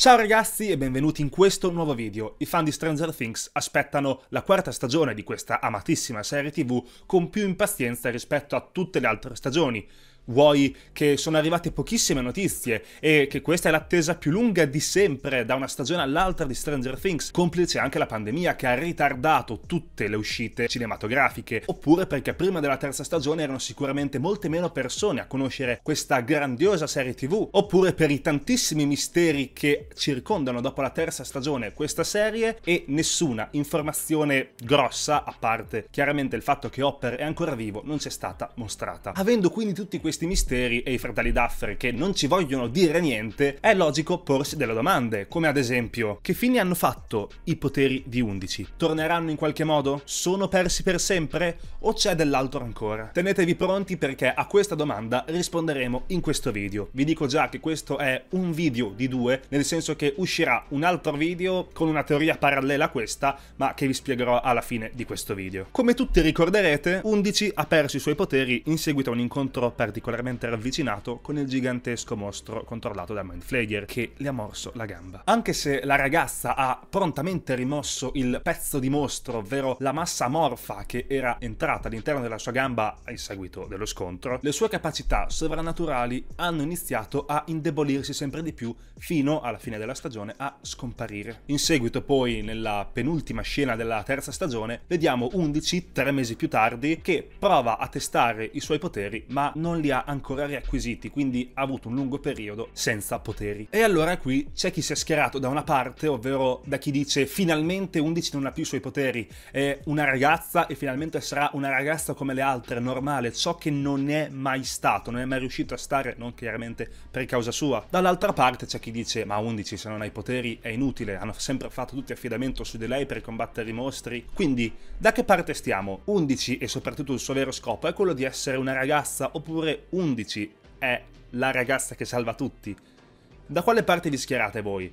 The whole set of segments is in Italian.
Ciao ragazzi e benvenuti in questo nuovo video. I fan di Stranger Things aspettano la quarta stagione di questa amatissima serie tv con più impazienza rispetto a tutte le altre stagioni vuoi che sono arrivate pochissime notizie e che questa è l'attesa più lunga di sempre da una stagione all'altra di Stranger Things, complice anche la pandemia che ha ritardato tutte le uscite cinematografiche, oppure perché prima della terza stagione erano sicuramente molte meno persone a conoscere questa grandiosa serie tv, oppure per i tantissimi misteri che circondano dopo la terza stagione questa serie e nessuna informazione grossa, a parte chiaramente il fatto che Hopper è ancora vivo, non c'è stata mostrata. Avendo quindi tutti questi questi misteri e i fratelli Duffer che non ci vogliono dire niente, è logico porsi delle domande, come ad esempio che fine hanno fatto i poteri di 11? Torneranno in qualche modo? Sono persi per sempre? O c'è dell'altro ancora? Tenetevi pronti perché a questa domanda risponderemo in questo video. Vi dico già che questo è un video di due, nel senso che uscirà un altro video con una teoria parallela a questa, ma che vi spiegherò alla fine di questo video. Come tutti ricorderete, 11 ha perso i suoi poteri in seguito a un incontro particolare particolarmente ravvicinato con il gigantesco mostro controllato da Mindflayer, che le ha morso la gamba. Anche se la ragazza ha prontamente rimosso il pezzo di mostro, ovvero la massa morfa che era entrata all'interno della sua gamba in seguito dello scontro, le sue capacità sovrannaturali hanno iniziato a indebolirsi sempre di più fino alla fine della stagione a scomparire. In seguito poi nella penultima scena della terza stagione vediamo 11, tre mesi più tardi, che prova a testare i suoi poteri ma non li ha ancora riacquisiti, quindi ha avuto un lungo periodo senza poteri. E allora qui c'è chi si è schierato da una parte, ovvero da chi dice finalmente 11 non ha più i suoi poteri, è una ragazza e finalmente sarà una ragazza come le altre, normale, ciò che non è mai stato, non è mai riuscito a stare, non chiaramente per causa sua. Dall'altra parte c'è chi dice ma 11 se non ha i poteri è inutile, hanno sempre fatto tutti affidamento su di lei per combattere i mostri, quindi da che parte stiamo? 11 e soprattutto il suo vero scopo è quello di essere una ragazza oppure 11 è la ragazza che salva tutti. Da quale parte vi schierate voi?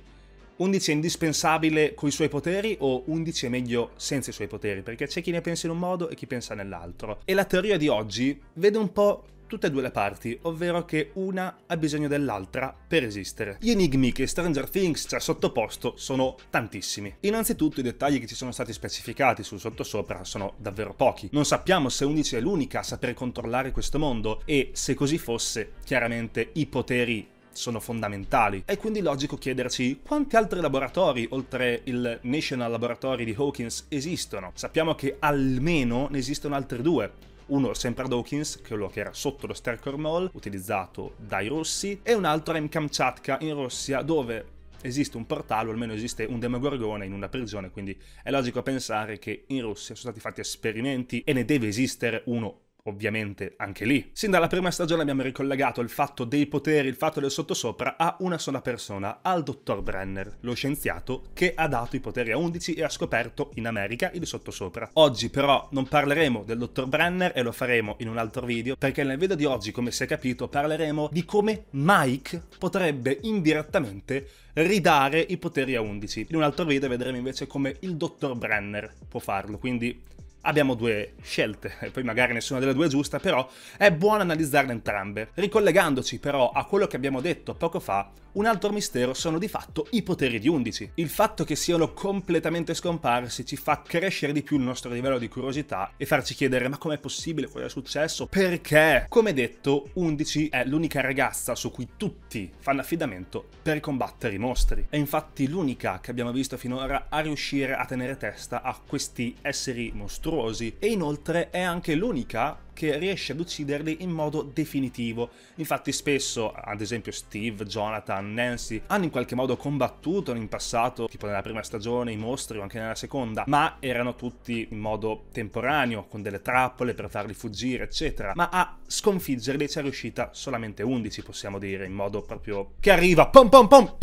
11 è indispensabile con i suoi poteri o 11 è meglio senza i suoi poteri? Perché c'è chi ne pensa in un modo e chi pensa nell'altro. E la teoria di oggi vede un po' tutte e due le parti, ovvero che una ha bisogno dell'altra per esistere. Gli enigmi che Stranger Things ci ha sottoposto sono tantissimi. Innanzitutto i dettagli che ci sono stati specificati sul sottosopra sono davvero pochi. Non sappiamo se 11 è l'unica a saper controllare questo mondo e se così fosse, chiaramente i poteri sono fondamentali. È quindi logico chiederci quanti altri laboratori, oltre il National Laboratory di Hawkins, esistono. Sappiamo che almeno ne esistono altri due, uno sempre ad Hawkins, quello che era sotto lo Sterkor Mall, utilizzato dai russi, e un altro era in Kamchatka, in Russia, dove esiste un portale, o almeno esiste un demogorgone in una prigione, quindi è logico pensare che in Russia sono stati fatti esperimenti e ne deve esistere uno ovviamente anche lì. Sin dalla prima stagione abbiamo ricollegato il fatto dei poteri, il fatto del sottosopra a una sola persona, al dottor Brenner, lo scienziato che ha dato i poteri a 11 e ha scoperto in America il sottosopra. Oggi però non parleremo del dottor Brenner e lo faremo in un altro video, perché nel video di oggi, come si è capito, parleremo di come Mike potrebbe indirettamente ridare i poteri a 11. In un altro video vedremo invece come il dottor Brenner può farlo, quindi Abbiamo due scelte, poi magari nessuna delle due è giusta, però è buono analizzarle entrambe. Ricollegandoci però a quello che abbiamo detto poco fa, un altro mistero sono di fatto i poteri di 11. Il fatto che siano completamente scomparsi ci fa crescere di più il nostro livello di curiosità e farci chiedere ma com'è possibile, cosa è successo, perché? Come detto, 11 è l'unica ragazza su cui tutti fanno affidamento per combattere i mostri. È infatti l'unica che abbiamo visto finora a riuscire a tenere testa a questi esseri mostruosi mostruosi e inoltre è anche l'unica che riesce ad ucciderli in modo definitivo. Infatti spesso, ad esempio Steve, Jonathan, Nancy, hanno in qualche modo combattuto in passato, tipo nella prima stagione, i mostri o anche nella seconda, ma erano tutti in modo temporaneo, con delle trappole per farli fuggire, eccetera. Ma a sconfiggerli c'è riuscita solamente 11, possiamo dire, in modo proprio che arriva, pom pom pom!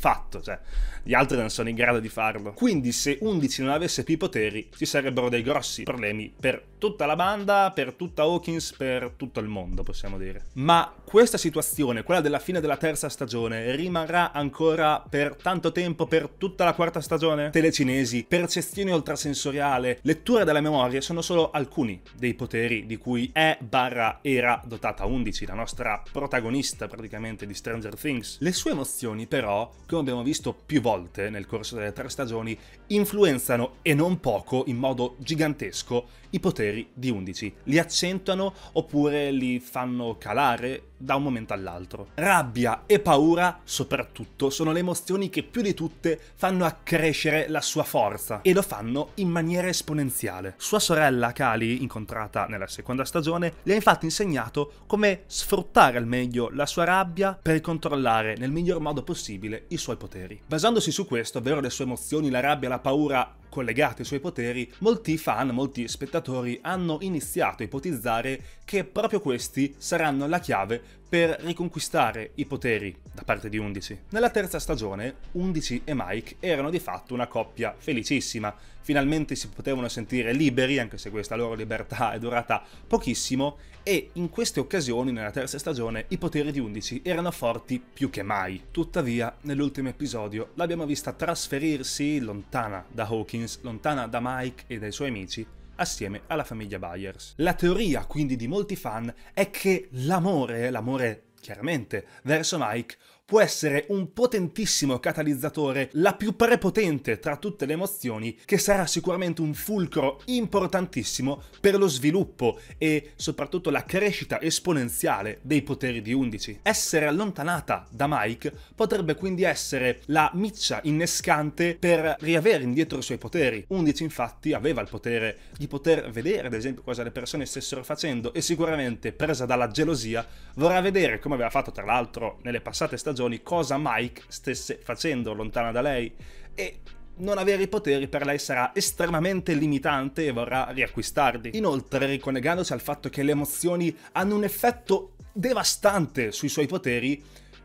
fatto, cioè gli altri non sono in grado di farlo. Quindi se 11 non avesse più poteri ci sarebbero dei grossi problemi per tutta la banda, per tutta Hawkins, per tutto il mondo possiamo dire. Ma questa situazione, quella della fine della terza stagione, rimarrà ancora per tanto tempo, per tutta la quarta stagione? Telecinesi, percezione ultrasensoriale, lettura della memoria sono solo alcuni dei poteri di cui è barra era dotata 11, la nostra protagonista praticamente di Stranger Things. Le sue emozioni però come abbiamo visto più volte nel corso delle tre stagioni, influenzano e non poco, in modo gigantesco, i poteri di 11. Li accentuano oppure li fanno calare da un momento all'altro. Rabbia e paura, soprattutto, sono le emozioni che più di tutte fanno accrescere la sua forza e lo fanno in maniera esponenziale. Sua sorella Kali, incontrata nella seconda stagione, le ha infatti insegnato come sfruttare al meglio la sua rabbia per controllare nel miglior modo possibile i suoi poteri. Basandosi su questo, ovvero le sue emozioni, la rabbia, la paura collegati ai suoi poteri, molti fan, molti spettatori hanno iniziato a ipotizzare che proprio questi saranno la chiave per riconquistare i poteri da parte di Undici. Nella terza stagione, Undici e Mike erano di fatto una coppia felicissima, finalmente si potevano sentire liberi, anche se questa loro libertà è durata pochissimo, e in queste occasioni, nella terza stagione, i poteri di Undici erano forti più che mai. Tuttavia, nell'ultimo episodio l'abbiamo vista trasferirsi lontana da Hawkins, lontana da Mike e dai suoi amici, assieme alla famiglia Byers. La teoria quindi di molti fan è che l'amore, l'amore chiaramente verso Mike può essere un potentissimo catalizzatore, la più prepotente tra tutte le emozioni, che sarà sicuramente un fulcro importantissimo per lo sviluppo e soprattutto la crescita esponenziale dei poteri di 11. Essere allontanata da Mike potrebbe quindi essere la miccia innescante per riavere indietro i suoi poteri. 11 infatti aveva il potere di poter vedere ad esempio cosa le persone stessero facendo e sicuramente presa dalla gelosia vorrà vedere come aveva fatto tra l'altro nelle passate stagioni ragioni cosa Mike stesse facendo lontana da lei e non avere i poteri per lei sarà estremamente limitante e vorrà riacquistarli. Inoltre, ricollegandosi al fatto che le emozioni hanno un effetto devastante sui suoi poteri,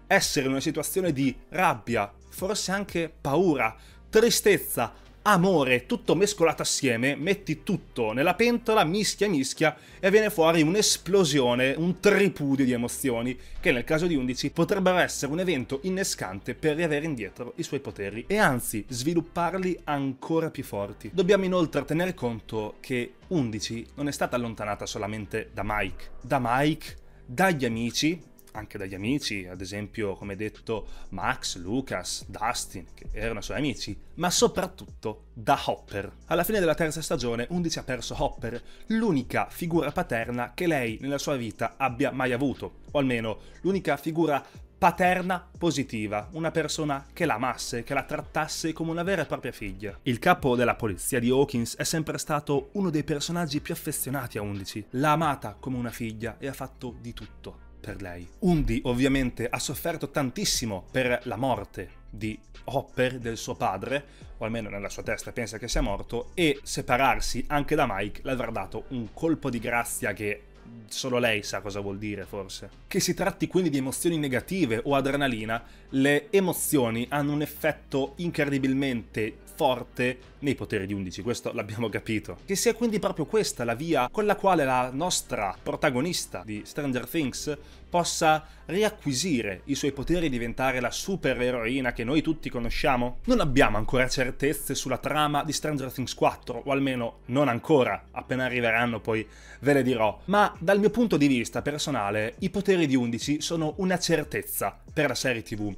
essere in una situazione di rabbia, forse anche paura, tristezza, amore, tutto mescolato assieme, metti tutto nella pentola, mischia mischia e viene fuori un'esplosione, un tripudio di emozioni, che nel caso di 11 potrebbero essere un evento innescante per riavere indietro i suoi poteri e anzi svilupparli ancora più forti. Dobbiamo inoltre tenere conto che 11 non è stata allontanata solamente da Mike, da Mike, dagli amici anche dagli amici, ad esempio come detto Max, Lucas, Dustin, che erano suoi amici, ma soprattutto da Hopper. Alla fine della terza stagione Undici ha perso Hopper, l'unica figura paterna che lei nella sua vita abbia mai avuto, o almeno l'unica figura paterna positiva, una persona che la amasse, che la trattasse come una vera e propria figlia. Il capo della polizia di Hawkins è sempre stato uno dei personaggi più affezionati a Undici, l'ha amata come una figlia e ha fatto di tutto per lei. Undi ovviamente ha sofferto tantissimo per la morte di Hopper, del suo padre, o almeno nella sua testa pensa che sia morto, e separarsi anche da Mike l'avrà dato un colpo di grazia che solo lei sa cosa vuol dire forse. Che si tratti quindi di emozioni negative o adrenalina, le emozioni hanno un effetto incredibilmente forte nei poteri di 11, questo l'abbiamo capito. Che sia quindi proprio questa la via con la quale la nostra protagonista di Stranger Things possa riacquisire i suoi poteri e diventare la supereroina che noi tutti conosciamo? Non abbiamo ancora certezze sulla trama di Stranger Things 4, o almeno non ancora, appena arriveranno poi ve le dirò, ma dal mio punto di vista personale, i poteri di 11 sono una certezza per la serie TV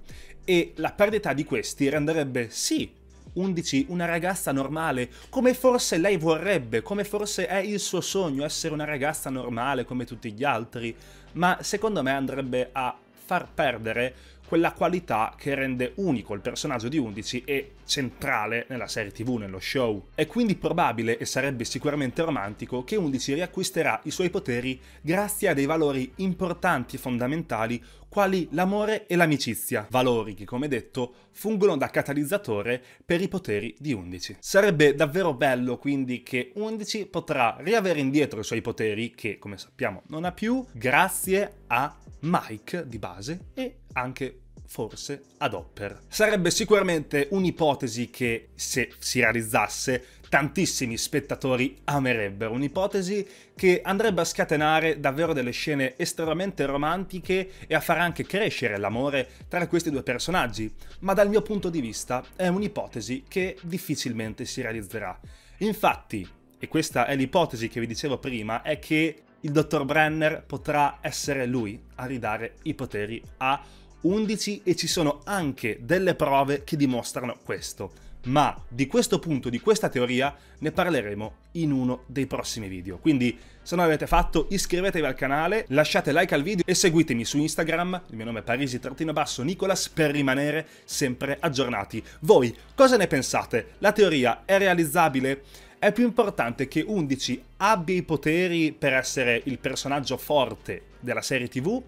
e la perdita di questi renderebbe sì 11 una ragazza normale, come forse lei vorrebbe, come forse è il suo sogno essere una ragazza normale come tutti gli altri, ma secondo me andrebbe a far perdere quella qualità che rende unico il personaggio di 11 e centrale nella serie tv, nello show. È quindi probabile e sarebbe sicuramente romantico che Undici riacquisterà i suoi poteri grazie a dei valori importanti e fondamentali quali l'amore e l'amicizia, valori che come detto fungono da catalizzatore per i poteri di Undici. Sarebbe davvero bello quindi che Undici potrà riavere indietro i suoi poteri che come sappiamo non ha più grazie a Mike di base e anche forse ad Hopper. Sarebbe sicuramente un'ipotesi che, se si realizzasse, tantissimi spettatori amerebbero, un'ipotesi che andrebbe a scatenare davvero delle scene estremamente romantiche e a far anche crescere l'amore tra questi due personaggi, ma dal mio punto di vista è un'ipotesi che difficilmente si realizzerà. Infatti, e questa è l'ipotesi che vi dicevo prima, è che il dottor Brenner potrà essere lui a ridare i poteri a 11 e ci sono anche delle prove che dimostrano questo. Ma di questo punto, di questa teoria, ne parleremo in uno dei prossimi video. Quindi se non l'avete fatto iscrivetevi al canale, lasciate like al video e seguitemi su Instagram, il mio nome è parisi-nicolas per rimanere sempre aggiornati. Voi cosa ne pensate? La teoria è realizzabile? È più importante che 11 abbia i poteri per essere il personaggio forte della serie tv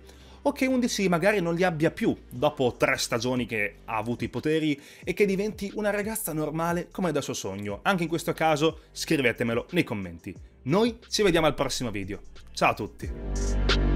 o che 11 magari non li abbia più dopo tre stagioni che ha avuto i poteri e che diventi una ragazza normale come da suo sogno. Anche in questo caso scrivetemelo nei commenti. Noi ci vediamo al prossimo video. Ciao a tutti!